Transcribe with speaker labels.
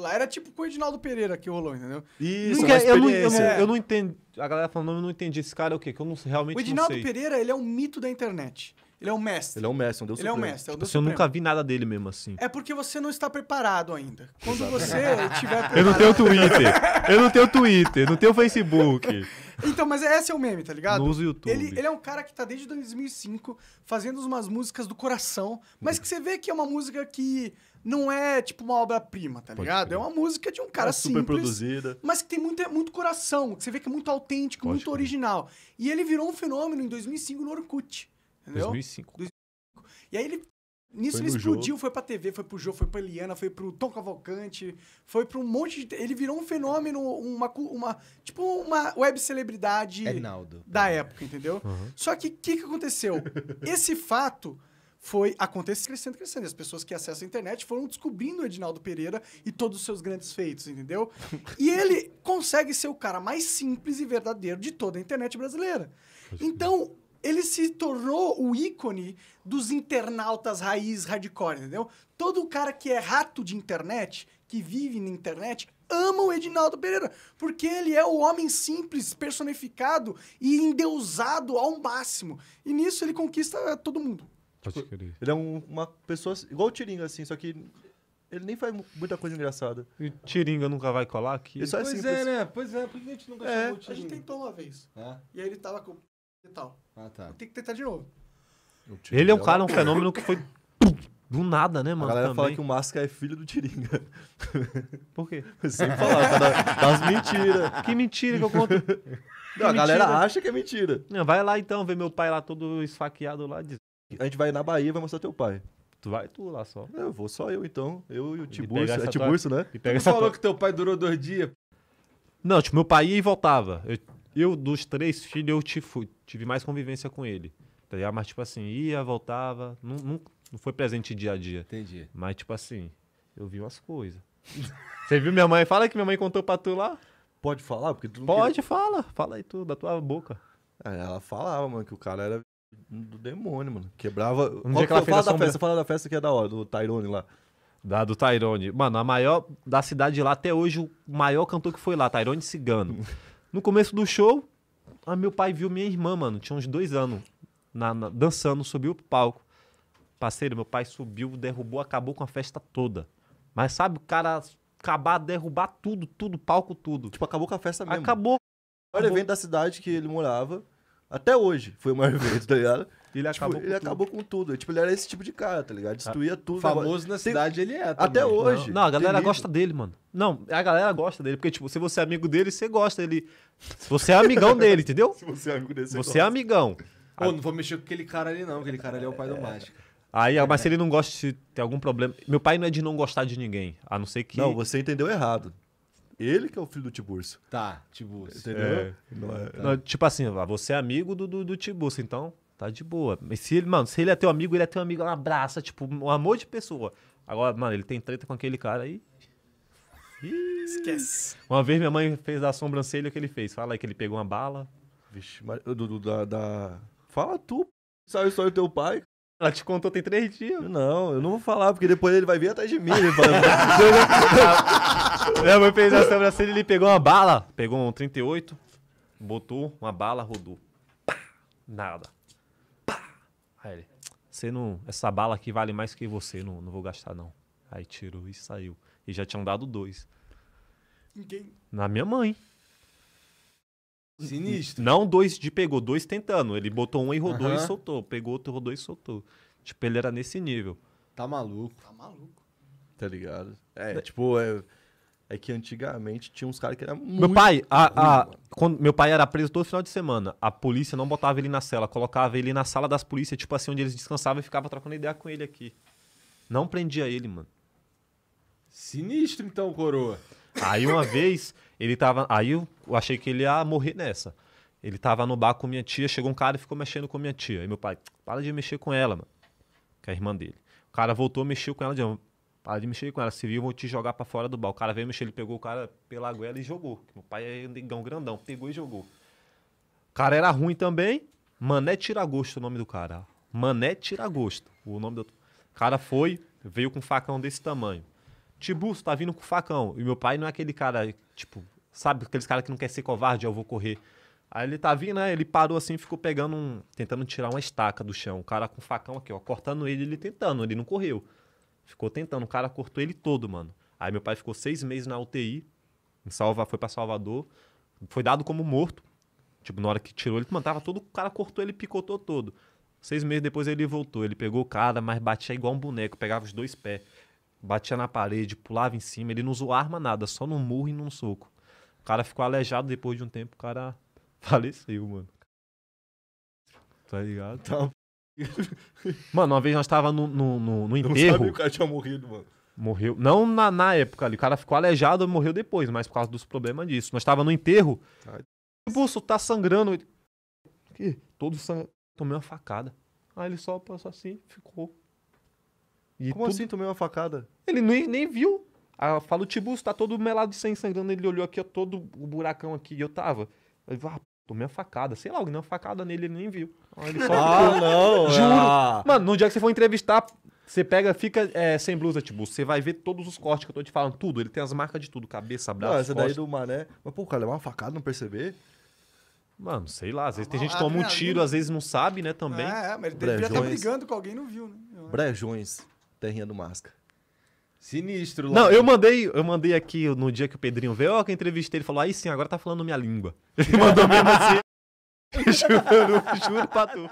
Speaker 1: lá. Era tipo com o Edinaldo Pereira que rolou, entendeu? Isso, Nunca, é, eu, não, eu, não, eu
Speaker 2: não A galera falando, eu não entendi. Esse cara é o quê? Que eu não realmente o Edinaldo não sei. Pereira,
Speaker 1: ele é um mito da internet.
Speaker 2: Ele é um mestre. Ele é um mestre, um Deus Ele supremo. é um mestre, é um tipo, assim, Eu nunca vi nada dele mesmo assim.
Speaker 1: É porque você não está preparado ainda. Quando você tiver preparado... Eu não tenho Twitter.
Speaker 2: Eu não tenho Twitter, não tenho Facebook.
Speaker 1: Então, mas esse é o meme, tá ligado? Não uso YouTube. Ele, ele, é um cara que tá desde 2005 fazendo umas músicas do coração, mas que você vê que é uma música que não é tipo uma obra-prima, tá ligado? É uma música de um cara é super simples, produzida. mas que tem muito, é muito coração, que você vê que é muito autêntico, Pode muito crer. original. E ele virou um fenômeno em 2005 no Orkut. Entendeu? 2005. E aí ele. Nisso foi ele explodiu, jogo. foi pra TV, foi pro jogo foi pra Eliana, foi pro Tom Cavalcante, foi pra um monte de. Ele virou um fenômeno, uma. uma tipo uma web celebridade Edinaldo da época, entendeu? Uhum. Só que o que, que aconteceu? Esse fato foi acontecendo, crescendo, crescendo. as pessoas que acessam a internet foram descobrindo o Edinaldo Pereira e todos os seus grandes feitos, entendeu? e ele consegue ser o cara mais simples e verdadeiro de toda a internet brasileira. É. Então, ele se tornou o ícone dos internautas raiz hardcore, entendeu? Todo cara que é rato de internet, que vive na internet, ama o Edinaldo Pereira, porque ele é o homem simples, personificado e endeusado ao máximo. E nisso ele conquista todo mundo.
Speaker 2: tipo, Ele é um, uma pessoa assim, igual o Tiringa, assim, só que ele nem faz muita coisa engraçada. E o Tiringa nunca vai colar aqui? É pois é, simples. é, né?
Speaker 1: Pois é, por que a gente nunca é. chamou o Tiringa? A gente tentou uma vez. É. E aí ele tava com e tal. Ah, tá. Tem que tentar de novo.
Speaker 2: Ele é um é cara, um fenômeno que foi do nada, né, mano? A galera também. fala que o Máscara é filho do Tiringa. Por quê? Sem falar, é cara, das mentiras. Que mentira que eu conto? Não, a galera acha que é mentira. Não, vai lá então, ver meu pai lá todo esfaqueado lá. A gente vai na Bahia e vai mostrar teu pai. Tu vai tu lá só. Eu vou só eu então. Eu e o Tiburcio. É Tiburcio, tua... né? E pega tu falou tua... que teu pai durou dois dias. Não, tipo, meu pai ia e voltava. Eu eu, dos três filhos, eu tive mais convivência com ele. Tá Mas, tipo assim, ia, voltava. Não, não, não foi presente dia a dia. Entendi. Mas, tipo assim, eu vi umas coisas. Você viu minha mãe? Fala que minha mãe contou pra tu lá. Pode falar? Porque tu não. Pode, queria... fala. Fala aí tu, da tua boca. Ah, ela falava, mano, que o cara era do demônio, mano. Quebrava. Um Qual, que ela fala da sombra... festa, fala da festa que é da hora, do Tyrone lá. Da do Tyrone. Mano, a maior da cidade lá até hoje, o maior cantor que foi lá, Tyrone Cigano. No começo do show, ah, meu pai viu minha irmã, mano. Tinha uns dois anos. Na, na, dançando, subiu pro palco. Parceiro, meu pai subiu, derrubou, acabou com a festa toda. Mas sabe, o cara acabar, derrubar tudo, tudo, palco, tudo. Tipo, acabou com a festa mesmo. Acabou. O maior acabou. evento da cidade que ele morava, até hoje, foi o maior evento, tá ligado? Ele tipo, acabou, tipo, com, ele tudo. acabou com tudo. Tipo, ele era esse tipo de cara, tá ligado? Destruía tudo. Famoso na cidade tem... ele é. Também. Até hoje. Não, não a galera gosta dele, mano. Não, a galera gosta dele. Porque, tipo, se você é amigo dele, você gosta dele. Se você é amigão dele, entendeu? Se você é amigo dele, você, você é amigão. Pô, não vou mexer com aquele cara ali, não. Aquele cara ali é o pai do é. Mágica. Aí, mas se ele não gosta, de tem algum problema. Meu pai não é de não gostar de ninguém, a não ser que. Não, você entendeu errado. Ele que é o filho do Tiburcio. Tá, Tiburcio. Entendeu? É. Não é, tá. não, tipo assim, ah, você é amigo do, do, do Tiburcio, então Tá de boa. Mas se ele, mano, se ele é teu amigo, ele é teu amigo, ela abraça, tipo, um amor de pessoa. Agora, mano, ele tem treta com aquele cara aí.
Speaker 1: Ih. Esquece.
Speaker 2: Uma vez minha mãe fez a sobrancelha o que ele fez. Fala aí que ele pegou uma bala. Vixe, mas, da, da. Fala tu, sabe só o teu pai? Ela te contou tem três dias. Não, eu não vou falar, porque depois ele vai vir atrás de mim. Ele minha mãe fez a sobrancelha, ele pegou uma bala, pegou um 38, botou uma bala, rodou. Pá, nada. Aí ele, você não. Essa bala aqui vale mais que você, não, não vou gastar, não. Aí tirou e saiu. E já tinham dado dois. Na minha mãe. Sinistro. Não dois de pegou, dois tentando. Ele botou um e rodou uhum. e soltou. Pegou outro, rodou e soltou. Tipo, ele era nesse nível. Tá maluco. Tá maluco. Tá ligado? É, né? tipo, é, é que antigamente tinha uns caras que eram muito. Meu pai, a, a, quando meu pai era preso todo final de semana, a polícia não botava ele na cela, colocava ele na sala das polícias, tipo assim, onde eles descansavam e ficava trocando ideia com ele aqui. Não prendia ele, mano. Sinistro então, coroa. Aí uma vez, ele tava. Aí eu achei que ele ia morrer nessa. Ele tava no bar com minha tia, chegou um cara e ficou mexendo com minha tia. Aí meu pai, para de mexer com ela, mano. Que é a irmã dele. O cara voltou, mexeu com ela de novo. Para de mexer com ela. Se viu, vou te jogar para fora do bar. O cara veio mexer, ele pegou o cara pela goela e jogou. Meu pai é negão grandão, pegou e jogou. O cara era ruim também. Mané Tiragosto é o nome do cara. Mané Tiragosto. O nome do. O cara foi, veio com um facão desse tamanho. Tibu, tá vindo com facão. E meu pai não é aquele cara, tipo, sabe, aqueles cara que não quer ser covarde, eu vou correr. Aí ele tá vindo, né? Ele parou assim, ficou pegando um. tentando tirar uma estaca do chão. O cara com facão aqui, ó, cortando ele, ele tentando, ele não correu. Ficou tentando, o cara cortou ele todo, mano. Aí meu pai ficou seis meses na UTI, em Salva, foi para Salvador, foi dado como morto. Tipo, na hora que tirou ele, mano, todo, o cara cortou ele, picotou todo. Seis meses depois ele voltou, ele pegou o cara, mas batia igual um boneco, pegava os dois pés, batia na parede, pulava em cima, ele não usou arma nada, só no murro e num soco. O cara ficou aleijado depois de um tempo, o cara faleceu, mano. Tá ligado? Tá. Mano, uma vez nós tava no, no, no, no enterro. Não sabia que o cara tinha morrido, mano. Morreu. Não na, na época ali. O cara ficou aleijado e morreu depois, mas por causa dos problemas disso. Nós tava no enterro. Ai. O pulso tá sangrando. Que? Todo sangue. Tomei uma facada. Aí ele só passou assim, ficou. E Como tudo... assim tomei uma facada? Ele nem, nem viu. Aí fala, o Tiburcio tá todo melado de sangue sangrando. Ele olhou aqui, ó, todo o buracão aqui. E eu tava. Ele falou, ah, Tomei uma facada, sei lá, alguém deu uma facada nele, ele nem viu. Ele só ah, ficou... não! Juro! É, ah. Mano, no dia que você for entrevistar, você pega, fica é, sem blusa, tipo, você vai ver todos os cortes que eu tô te falando, tudo. Ele tem as marcas de tudo, cabeça, braço, Não, essa daí costas. do Mané. Mas, pô, cara, é uma facada, não perceber? Mano, sei lá, às vezes ah, tem gente que toma um né? tiro, às vezes não sabe, né, também. É, é mas ele tá Brejões. estar brigando com alguém não viu, né? Brejões, terrinha do Masca. Sinistro lá. Não, eu mandei, eu mandei aqui no dia que o Pedrinho veio, ó, que eu entrevistei, ele falou, aí sim, agora tá falando minha língua. Ele mandou mesmo assim.
Speaker 1: juro, juro pra tu.